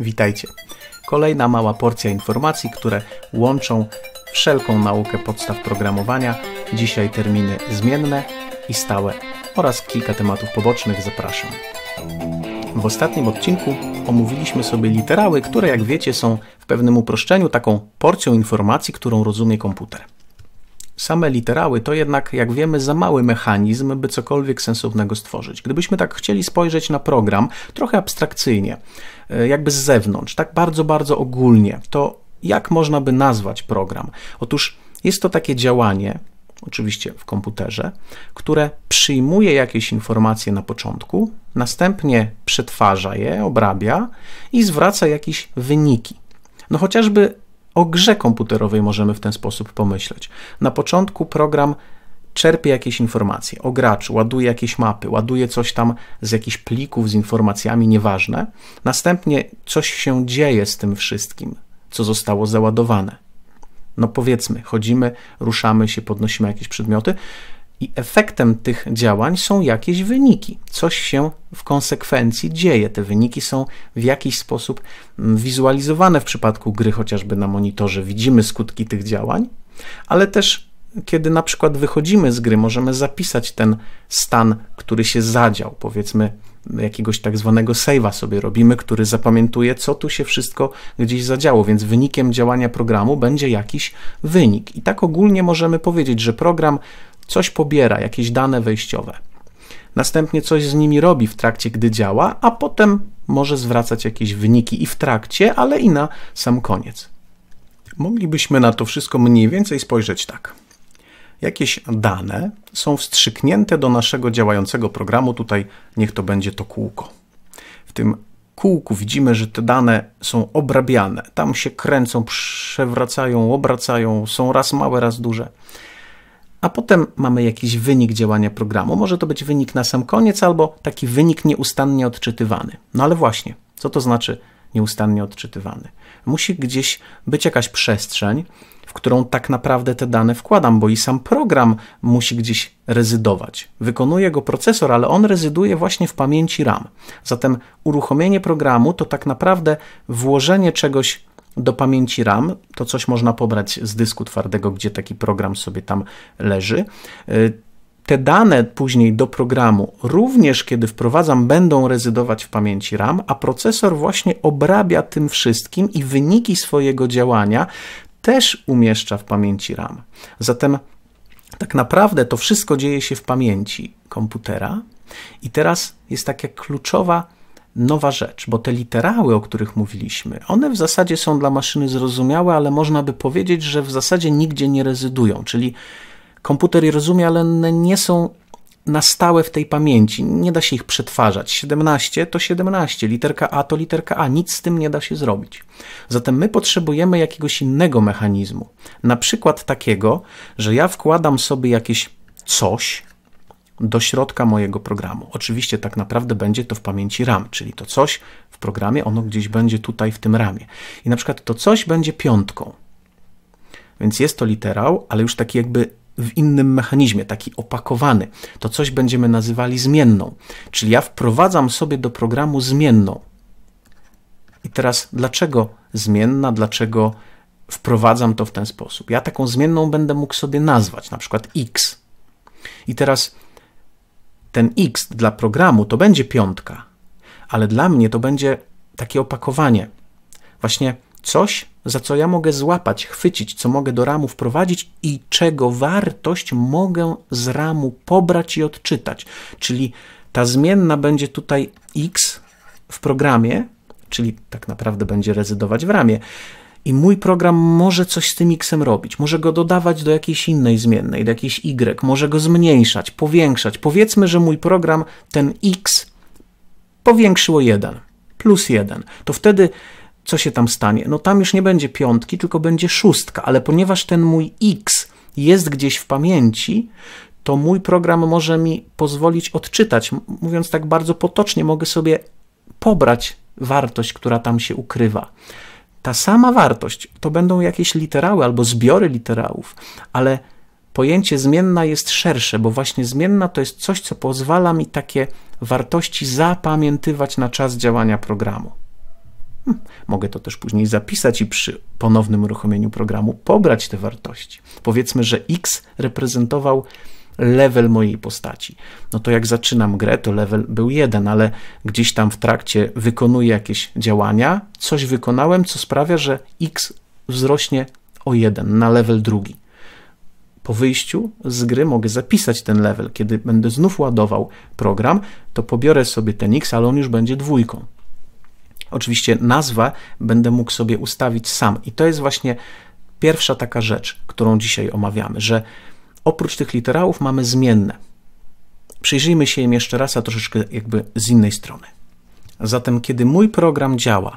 Witajcie. Kolejna mała porcja informacji, które łączą wszelką naukę podstaw programowania. Dzisiaj terminy zmienne i stałe oraz kilka tematów pobocznych. Zapraszam. W ostatnim odcinku omówiliśmy sobie literały, które jak wiecie są w pewnym uproszczeniu taką porcją informacji, którą rozumie komputer. Same literały to jednak, jak wiemy, za mały mechanizm, by cokolwiek sensownego stworzyć. Gdybyśmy tak chcieli spojrzeć na program trochę abstrakcyjnie, E, jakby z zewnątrz, tak bardzo, bardzo ogólnie, to jak można by nazwać program? Otóż jest to takie działanie, oczywiście w komputerze, które przyjmuje jakieś informacje na początku, następnie przetwarza je, obrabia i zwraca jakieś wyniki. No chociażby o grze komputerowej możemy w ten sposób pomyśleć. Na początku program czerpie jakieś informacje o graczu, ładuje jakieś mapy, ładuje coś tam z jakichś plików z informacjami, nieważne. Następnie coś się dzieje z tym wszystkim, co zostało załadowane. No powiedzmy, chodzimy, ruszamy się, podnosimy jakieś przedmioty i efektem tych działań są jakieś wyniki. Coś się w konsekwencji dzieje. Te wyniki są w jakiś sposób mm, wizualizowane w przypadku gry, chociażby na monitorze. Widzimy skutki tych działań, ale też kiedy na przykład wychodzimy z gry, możemy zapisać ten stan, który się zadział, powiedzmy jakiegoś tak zwanego save'a sobie robimy, który zapamiętuje, co tu się wszystko gdzieś zadziało, więc wynikiem działania programu będzie jakiś wynik. I tak ogólnie możemy powiedzieć, że program coś pobiera, jakieś dane wejściowe. Następnie coś z nimi robi w trakcie, gdy działa, a potem może zwracać jakieś wyniki i w trakcie, ale i na sam koniec. Moglibyśmy na to wszystko mniej więcej spojrzeć tak jakieś dane są wstrzyknięte do naszego działającego programu. Tutaj niech to będzie to kółko. W tym kółku widzimy, że te dane są obrabiane. Tam się kręcą, przewracają, obracają, są raz małe, raz duże. A potem mamy jakiś wynik działania programu. Może to być wynik na sam koniec, albo taki wynik nieustannie odczytywany. No ale właśnie, co to znaczy nieustannie odczytywany? Musi gdzieś być jakaś przestrzeń, w którą tak naprawdę te dane wkładam, bo i sam program musi gdzieś rezydować. Wykonuje go procesor, ale on rezyduje właśnie w pamięci RAM. Zatem uruchomienie programu to tak naprawdę włożenie czegoś do pamięci RAM. To coś można pobrać z dysku twardego, gdzie taki program sobie tam leży. Y, te dane później do programu, również kiedy wprowadzam, będą rezydować w pamięci RAM, a procesor właśnie obrabia tym wszystkim i wyniki swojego działania też umieszcza w pamięci RAM. Zatem tak naprawdę to wszystko dzieje się w pamięci komputera. I teraz jest taka kluczowa nowa rzecz, bo te literały, o których mówiliśmy, one w zasadzie są dla maszyny zrozumiałe, ale można by powiedzieć, że w zasadzie nigdzie nie rezydują, czyli komputer je rozumie, ale one nie są na stałe w tej pamięci. Nie da się ich przetwarzać. 17 to 17, literka A to literka A. Nic z tym nie da się zrobić. Zatem my potrzebujemy jakiegoś innego mechanizmu. Na przykład takiego, że ja wkładam sobie jakieś coś do środka mojego programu. Oczywiście tak naprawdę będzie to w pamięci RAM, czyli to coś w programie, ono gdzieś będzie tutaj w tym ramie. I na przykład to coś będzie piątką. Więc jest to literał, ale już taki jakby w innym mechanizmie, taki opakowany. To coś będziemy nazywali zmienną. Czyli ja wprowadzam sobie do programu zmienną. I teraz dlaczego zmienna, dlaczego wprowadzam to w ten sposób? Ja taką zmienną będę mógł sobie nazwać, na przykład x. I teraz ten x dla programu to będzie piątka, ale dla mnie to będzie takie opakowanie. Właśnie Coś, za co ja mogę złapać, chwycić, co mogę do ramu wprowadzić i czego wartość mogę z ramu pobrać i odczytać. Czyli ta zmienna będzie tutaj x w programie, czyli tak naprawdę będzie rezydować w ramie. I mój program może coś z tym x robić, może go dodawać do jakiejś innej zmiennej, do jakiejś y, może go zmniejszać, powiększać. Powiedzmy, że mój program ten x powiększyło 1, plus 1. To wtedy co się tam stanie? No tam już nie będzie piątki, tylko będzie szóstka, ale ponieważ ten mój x jest gdzieś w pamięci, to mój program może mi pozwolić odczytać. Mówiąc tak bardzo potocznie, mogę sobie pobrać wartość, która tam się ukrywa. Ta sama wartość to będą jakieś literały albo zbiory literałów, ale pojęcie zmienna jest szersze, bo właśnie zmienna to jest coś, co pozwala mi takie wartości zapamiętywać na czas działania programu. Hmm, mogę to też później zapisać i przy ponownym uruchomieniu programu pobrać te wartości. Powiedzmy, że x reprezentował level mojej postaci. No to jak zaczynam grę, to level był jeden, ale gdzieś tam w trakcie wykonuję jakieś działania, coś wykonałem, co sprawia, że x wzrośnie o jeden na level drugi. Po wyjściu z gry mogę zapisać ten level. Kiedy będę znów ładował program, to pobiorę sobie ten x, ale on już będzie dwójką. Oczywiście nazwę będę mógł sobie ustawić sam i to jest właśnie pierwsza taka rzecz, którą dzisiaj omawiamy, że oprócz tych literałów mamy zmienne. Przyjrzyjmy się im jeszcze raz, a troszeczkę jakby z innej strony. Zatem, kiedy mój program działa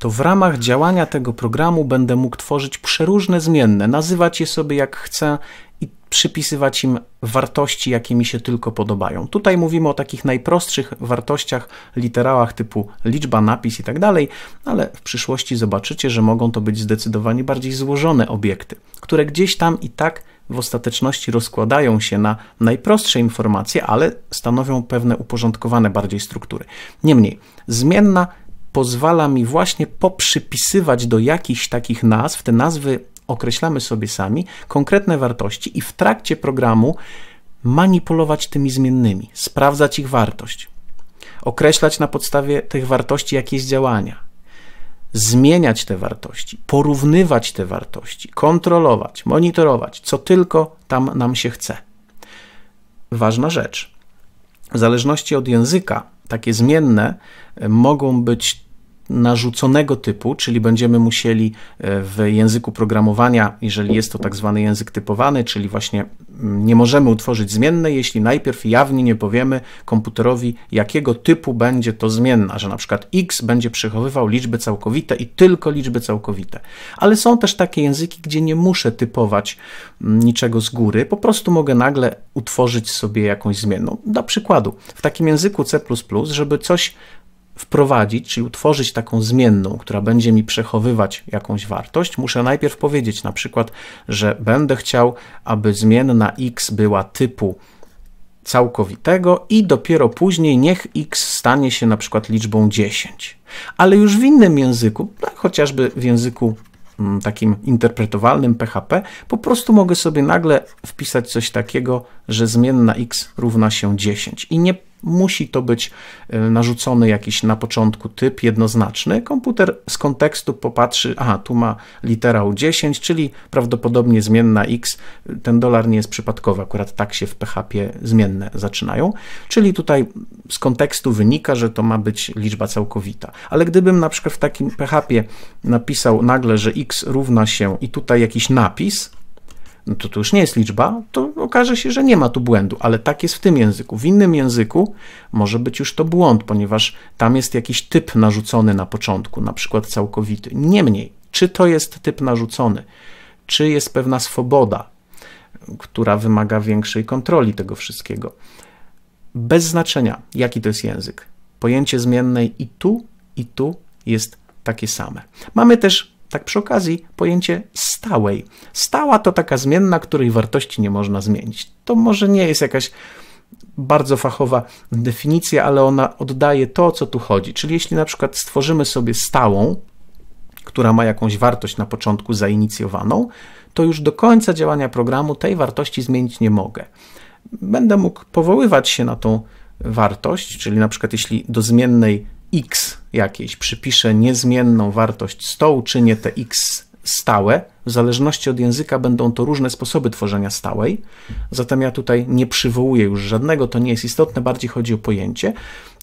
to w ramach działania tego programu będę mógł tworzyć przeróżne zmienne, nazywać je sobie jak chcę i przypisywać im wartości, jakie mi się tylko podobają. Tutaj mówimy o takich najprostszych wartościach, literałach typu liczba, napis i tak dalej, ale w przyszłości zobaczycie, że mogą to być zdecydowanie bardziej złożone obiekty, które gdzieś tam i tak w ostateczności rozkładają się na najprostsze informacje, ale stanowią pewne uporządkowane bardziej struktury. Niemniej, zmienna pozwala mi właśnie poprzypisywać do jakichś takich nazw, te nazwy określamy sobie sami, konkretne wartości i w trakcie programu manipulować tymi zmiennymi, sprawdzać ich wartość, określać na podstawie tych wartości jakieś działania, zmieniać te wartości, porównywać te wartości, kontrolować, monitorować, co tylko tam nam się chce. Ważna rzecz. W zależności od języka, takie zmienne e, mogą być narzuconego typu, czyli będziemy musieli e, w języku programowania, jeżeli jest to tak zwany język typowany, czyli właśnie mm, nie możemy utworzyć zmiennej, jeśli najpierw jawnie nie powiemy komputerowi, jakiego typu będzie to zmienna, że na przykład x będzie przechowywał liczby całkowite i tylko liczby całkowite. Ale są też takie języki, gdzie nie muszę typować mm, niczego z góry, po prostu mogę nagle utworzyć sobie jakąś zmienną. Dla przykładu, w takim języku C++, żeby coś wprowadzić, czyli utworzyć taką zmienną, która będzie mi przechowywać jakąś wartość, muszę najpierw powiedzieć na przykład, że będę chciał, aby zmienna x była typu całkowitego i dopiero później niech x stanie się na przykład liczbą 10. Ale już w innym języku, tak chociażby w języku mm, takim interpretowalnym PHP, po prostu mogę sobie nagle wpisać coś takiego, że zmienna x równa się 10 i nie Musi to być e, narzucony jakiś na początku typ jednoznaczny. Komputer z kontekstu popatrzy, aha, tu ma literał 10, czyli prawdopodobnie zmienna x. Ten dolar nie jest przypadkowy, akurat tak się w PHP zmienne zaczynają. Czyli tutaj z kontekstu wynika, że to ma być liczba całkowita. Ale gdybym na przykład w takim PHP napisał nagle, że x równa się i tutaj jakiś napis, no to to już nie jest liczba, to okaże się, że nie ma tu błędu, ale tak jest w tym języku. W innym języku może być już to błąd, ponieważ tam jest jakiś typ narzucony na początku, na przykład całkowity. Niemniej, czy to jest typ narzucony, czy jest pewna swoboda, która wymaga większej kontroli tego wszystkiego. Bez znaczenia, jaki to jest język. Pojęcie zmiennej i tu, i tu jest takie same. Mamy też tak przy okazji pojęcie stałej. Stała to taka zmienna, której wartości nie można zmienić. To może nie jest jakaś bardzo fachowa definicja, ale ona oddaje to, o co tu chodzi. Czyli jeśli na przykład stworzymy sobie stałą, która ma jakąś wartość na początku zainicjowaną, to już do końca działania programu tej wartości zmienić nie mogę. Będę mógł powoływać się na tą wartość, czyli na przykład jeśli do zmiennej x jakiejś przypiszę niezmienną wartość 100, czynię te x stałe. W zależności od języka będą to różne sposoby tworzenia stałej, zatem ja tutaj nie przywołuję już żadnego, to nie jest istotne, bardziej chodzi o pojęcie.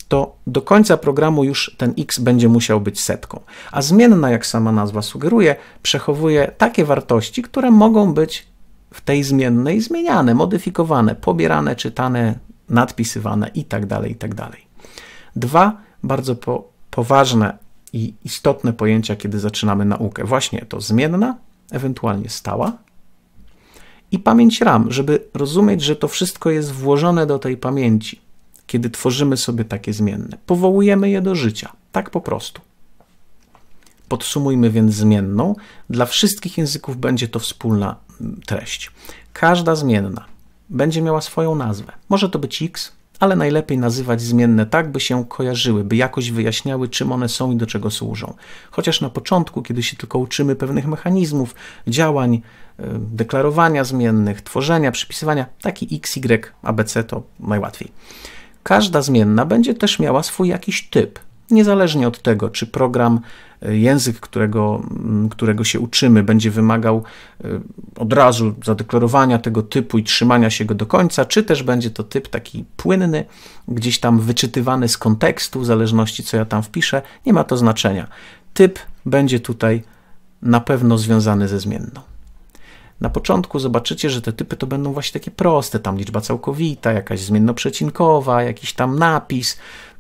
To do końca programu już ten x będzie musiał być setką. A zmienna, jak sama nazwa sugeruje, przechowuje takie wartości, które mogą być w tej zmiennej zmieniane, modyfikowane, pobierane, czytane, nadpisywane itd. Tak itd. Tak Dwa bardzo po, poważne i istotne pojęcia, kiedy zaczynamy naukę. Właśnie to zmienna, ewentualnie stała i pamięć RAM, żeby rozumieć, że to wszystko jest włożone do tej pamięci, kiedy tworzymy sobie takie zmienne. Powołujemy je do życia, tak po prostu. Podsumujmy więc zmienną. Dla wszystkich języków będzie to wspólna mm, treść. Każda zmienna będzie miała swoją nazwę. Może to być x, ale najlepiej nazywać zmienne tak, by się kojarzyły, by jakoś wyjaśniały, czym one są i do czego służą. Chociaż na początku, kiedy się tylko uczymy pewnych mechanizmów, działań, e, deklarowania zmiennych, tworzenia, przypisywania, taki x, y, abc to najłatwiej. Każda zmienna będzie też miała swój jakiś typ, niezależnie od tego, czy program, e, język, którego, którego się uczymy, będzie wymagał e, od razu zadeklarowania tego typu i trzymania się go do końca, czy też będzie to typ taki płynny, gdzieś tam wyczytywany z kontekstu, w zależności co ja tam wpiszę, nie ma to znaczenia. Typ będzie tutaj na pewno związany ze zmienną. Na początku zobaczycie, że te typy to będą właśnie takie proste, tam liczba całkowita, jakaś przecinkowa, jakiś tam napis,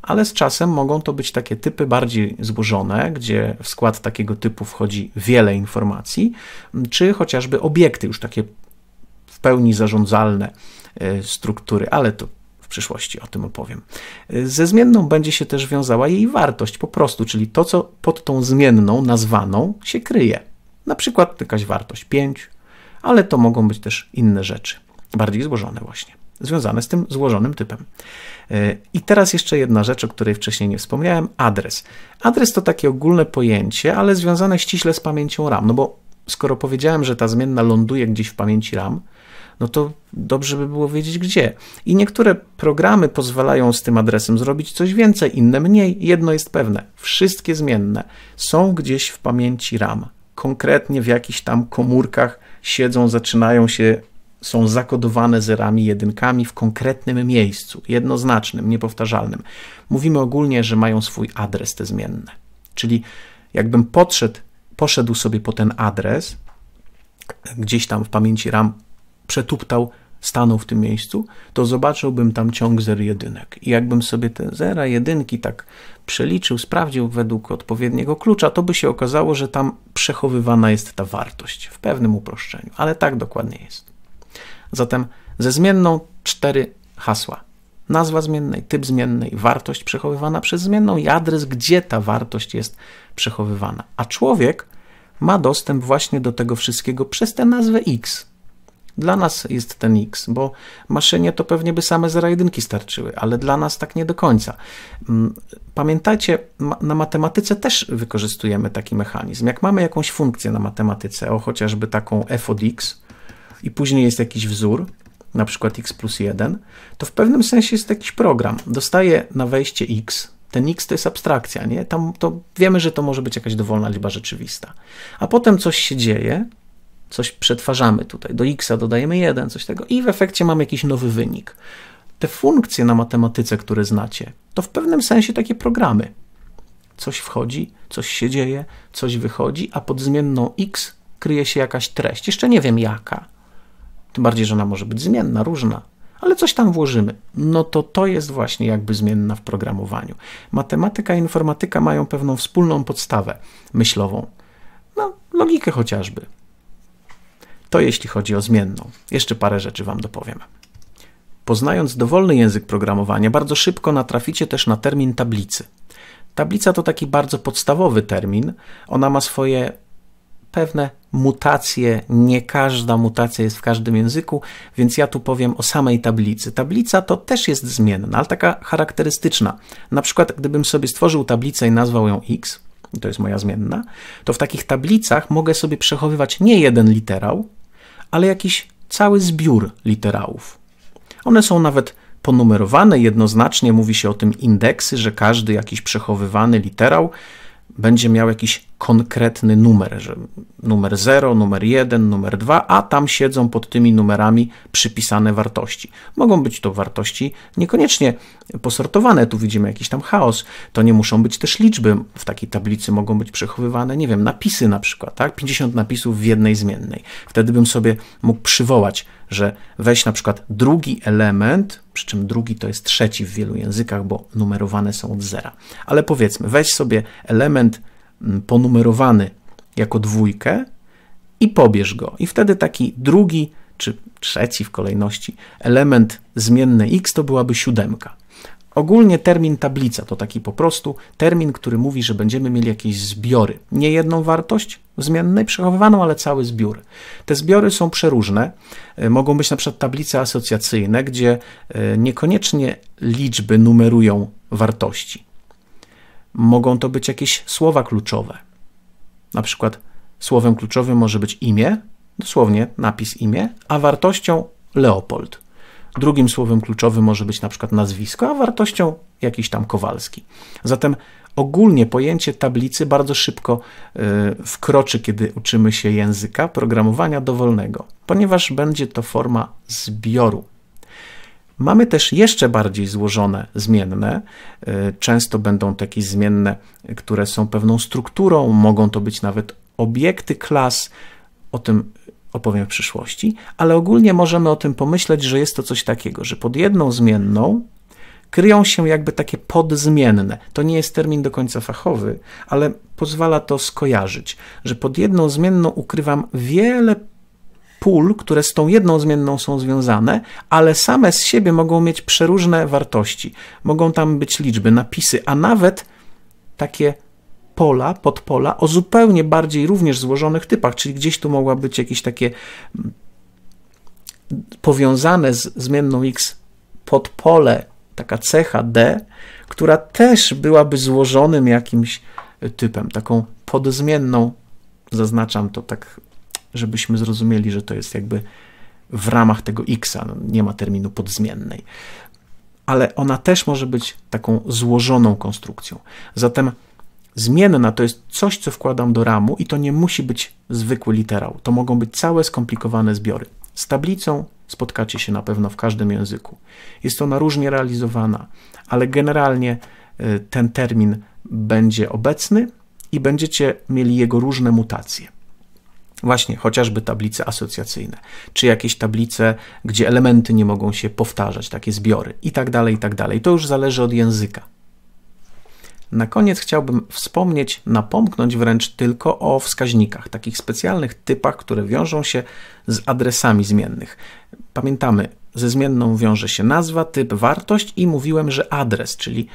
ale z czasem mogą to być takie typy bardziej złożone, gdzie w skład takiego typu wchodzi wiele informacji, czy chociażby obiekty już takie w pełni zarządzalne e, struktury, ale to w przyszłości o tym opowiem. E, ze zmienną będzie się też wiązała jej wartość po prostu, czyli to, co pod tą zmienną nazwaną się kryje. Na przykład jakaś wartość 5, ale to mogą być też inne rzeczy, bardziej złożone właśnie związane z tym złożonym typem. E, I teraz jeszcze jedna rzecz, o której wcześniej nie wspomniałem, adres. Adres to takie ogólne pojęcie, ale związane ściśle z pamięcią RAM, no bo skoro powiedziałem, że ta zmienna ląduje gdzieś w pamięci RAM, no to dobrze by było wiedzieć gdzie. I niektóre programy pozwalają z tym adresem zrobić coś więcej, inne mniej. Jedno jest pewne: wszystkie zmienne są gdzieś w pamięci RAM. Konkretnie w jakichś tam komórkach siedzą, zaczynają się są zakodowane zerami, jedynkami w konkretnym miejscu, jednoznacznym, niepowtarzalnym. Mówimy ogólnie, że mają swój adres te zmienne. Czyli jakbym podszedł, poszedł sobie po ten adres, gdzieś tam w pamięci RAM przetuptał, stanął w tym miejscu, to zobaczyłbym tam ciąg zer jedynek. I jakbym sobie te zera jedynki tak przeliczył, sprawdził według odpowiedniego klucza, to by się okazało, że tam przechowywana jest ta wartość w pewnym uproszczeniu, ale tak dokładnie jest. Zatem ze zmienną cztery hasła. Nazwa zmiennej, typ zmiennej, wartość przechowywana przez zmienną i adres, gdzie ta wartość jest przechowywana. A człowiek ma dostęp właśnie do tego wszystkiego przez tę nazwę X. Dla nas jest ten X, bo maszynie to pewnie by same zera jedynki starczyły, ale dla nas tak nie do końca. Mm, pamiętajcie, na matematyce też wykorzystujemy taki mechanizm. Jak mamy jakąś funkcję na matematyce, o chociażby taką f od x, i później jest jakiś wzór, na przykład x plus 1, to w pewnym sensie jest jakiś program. Dostaje na wejście x, ten x to jest abstrakcja, nie? Tam to wiemy, że to może być jakaś dowolna liczba rzeczywista. A potem coś się dzieje, coś przetwarzamy tutaj, do x dodajemy 1, coś tego i w efekcie mamy jakiś nowy wynik. Te funkcje na matematyce, które znacie, to w pewnym sensie takie programy. Coś wchodzi, coś się dzieje, coś wychodzi, a pod zmienną x kryje się jakaś treść. Jeszcze nie wiem jaka, tym bardziej, że ona może być zmienna, różna, ale coś tam włożymy. No to to jest właśnie jakby zmienna w programowaniu. Matematyka i informatyka mają pewną wspólną podstawę myślową. No, logikę chociażby. To jeśli chodzi o zmienną. Jeszcze parę rzeczy Wam dopowiem. Poznając dowolny język programowania, bardzo szybko natraficie też na termin tablicy. Tablica to taki bardzo podstawowy termin. Ona ma swoje pewne mutacje, nie każda mutacja jest w każdym języku, więc ja tu powiem o samej tablicy. Tablica to też jest zmienna, ale taka charakterystyczna. Na przykład, gdybym sobie stworzył tablicę i nazwał ją x, to jest moja zmienna, to w takich tablicach mogę sobie przechowywać nie jeden literał, ale jakiś cały zbiór literałów. One są nawet ponumerowane jednoznacznie, mówi się o tym indeksy, że każdy jakiś przechowywany literał będzie miał jakiś konkretny numer, że numer 0, numer 1, numer 2, a tam siedzą pod tymi numerami przypisane wartości. Mogą być to wartości niekoniecznie posortowane, tu widzimy jakiś tam chaos, to nie muszą być też liczby, w takiej tablicy mogą być przechowywane, nie wiem, napisy na przykład, tak? 50 napisów w jednej zmiennej. Wtedy bym sobie mógł przywołać, że weź na przykład drugi element, przy czym drugi to jest trzeci w wielu językach, bo numerowane są od zera. Ale powiedzmy, weź sobie element Mm, ponumerowany jako dwójkę i pobierz go. I wtedy taki drugi czy trzeci w kolejności element zmienny x to byłaby siódemka. Ogólnie termin tablica to taki po prostu termin, który mówi, że będziemy mieli jakieś zbiory. Nie jedną wartość zmiennej przechowywaną, ale cały zbiór. Te zbiory są przeróżne. E, mogą być na przykład tablice asocjacyjne, gdzie e, niekoniecznie liczby numerują wartości mogą to być jakieś słowa kluczowe. Na przykład słowem kluczowym może być imię, dosłownie napis imię, a wartością Leopold. Drugim słowem kluczowym może być na przykład nazwisko, a wartością jakiś tam Kowalski. Zatem ogólnie pojęcie tablicy bardzo szybko e, wkroczy, kiedy uczymy się języka programowania dowolnego, ponieważ będzie to forma zbioru. Mamy też jeszcze bardziej złożone zmienne. E, często będą takie zmienne, które są pewną strukturą, mogą to być nawet obiekty klas. O tym opowiem w przyszłości, ale ogólnie możemy o tym pomyśleć, że jest to coś takiego, że pod jedną zmienną kryją się jakby takie podzmienne. To nie jest termin do końca fachowy, ale pozwala to skojarzyć, że pod jedną zmienną ukrywam wiele pól, które z tą jedną zmienną są związane, ale same z siebie mogą mieć przeróżne wartości. Mogą tam być liczby, napisy, a nawet takie pola, podpola o zupełnie bardziej również złożonych typach, czyli gdzieś tu mogła być jakieś takie mm, powiązane z zmienną x podpole, taka cecha d, która też byłaby złożonym jakimś typem, taką podzmienną, zaznaczam to tak żebyśmy zrozumieli, że to jest jakby w ramach tego x, no, nie ma terminu podzmiennej. Ale ona też może być taką złożoną konstrukcją. Zatem zmienna to jest coś, co wkładam do ramu i to nie musi być zwykły literał. To mogą być całe skomplikowane zbiory. Z tablicą spotkacie się na pewno w każdym języku. Jest ona różnie realizowana, ale generalnie y, ten termin będzie obecny i będziecie mieli jego różne mutacje. Właśnie, chociażby tablice asocjacyjne, czy jakieś tablice, gdzie elementy nie mogą się powtarzać, takie zbiory i tak dalej, i tak dalej. To już zależy od języka. Na koniec chciałbym wspomnieć, napomknąć wręcz tylko o wskaźnikach, takich specjalnych typach, które wiążą się z adresami zmiennych. Pamiętamy, ze zmienną wiąże się nazwa, typ, wartość i mówiłem, że adres, czyli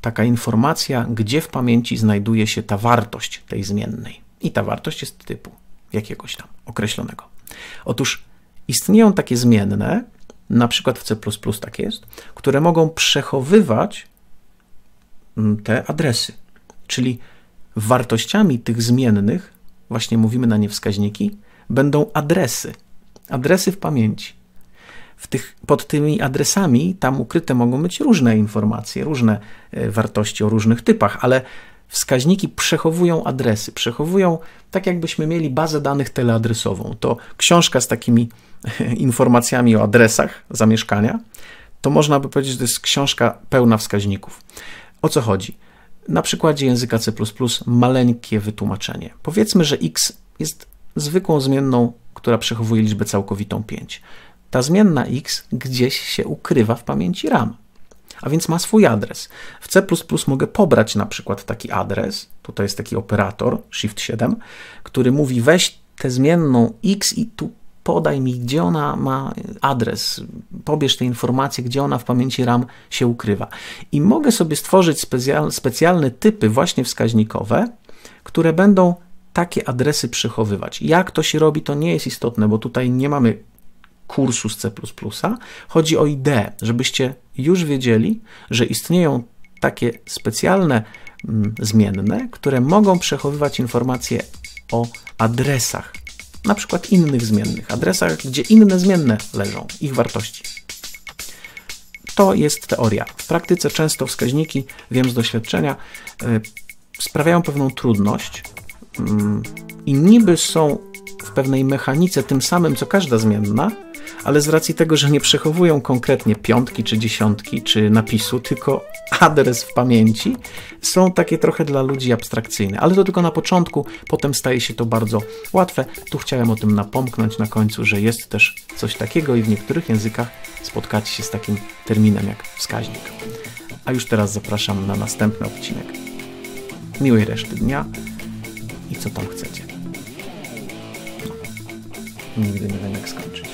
taka informacja, gdzie w pamięci znajduje się ta wartość tej zmiennej. I ta wartość jest typu jakiegoś tam określonego. Otóż istnieją takie zmienne, na przykład w C++ tak jest, które mogą przechowywać mm, te adresy, czyli wartościami tych zmiennych, właśnie mówimy na nie wskaźniki, będą adresy, adresy w pamięci. W tych, pod tymi adresami tam ukryte mogą być różne informacje, różne e, wartości o różnych typach, ale wskaźniki przechowują adresy, przechowują tak, jakbyśmy mieli bazę danych teleadresową. To książka z takimi informacjami o adresach zamieszkania, to można by powiedzieć, że to jest książka pełna wskaźników. O co chodzi? Na przykładzie języka C maleńkie wytłumaczenie. Powiedzmy, że x jest zwykłą zmienną, która przechowuje liczbę całkowitą 5. Ta zmienna x gdzieś się ukrywa w pamięci RAM a więc ma swój adres. W C mogę pobrać na przykład taki adres, tutaj jest taki operator Shift 7, który mówi weź tę zmienną x i tu podaj mi, gdzie ona ma adres, pobierz te informacje, gdzie ona w pamięci RAM się ukrywa. I mogę sobie stworzyć specjalne typy, właśnie wskaźnikowe, które będą takie adresy przechowywać. Jak to się robi, to nie jest istotne, bo tutaj nie mamy kursu z C. Chodzi o ideę, żebyście już wiedzieli, że istnieją takie specjalne mm, zmienne, które mogą przechowywać informacje o adresach, na przykład innych zmiennych, adresach, gdzie inne zmienne leżą, ich wartości. To jest teoria. W praktyce często wskaźniki, wiem z doświadczenia, y, sprawiają pewną trudność mm, i niby są w pewnej mechanice tym samym co każda zmienna, ale z racji tego, że nie przechowują konkretnie piątki czy dziesiątki czy napisu, tylko adres w pamięci, są takie trochę dla ludzi abstrakcyjne. Ale to tylko na początku, potem staje się to bardzo łatwe. Tu chciałem o tym napomknąć na końcu, że jest też coś takiego i w niektórych językach spotkacie się z takim terminem jak wskaźnik. A już teraz zapraszam na następny odcinek. Miłej reszty dnia i co tam chcecie. nigdy nie wiem jak skończyć.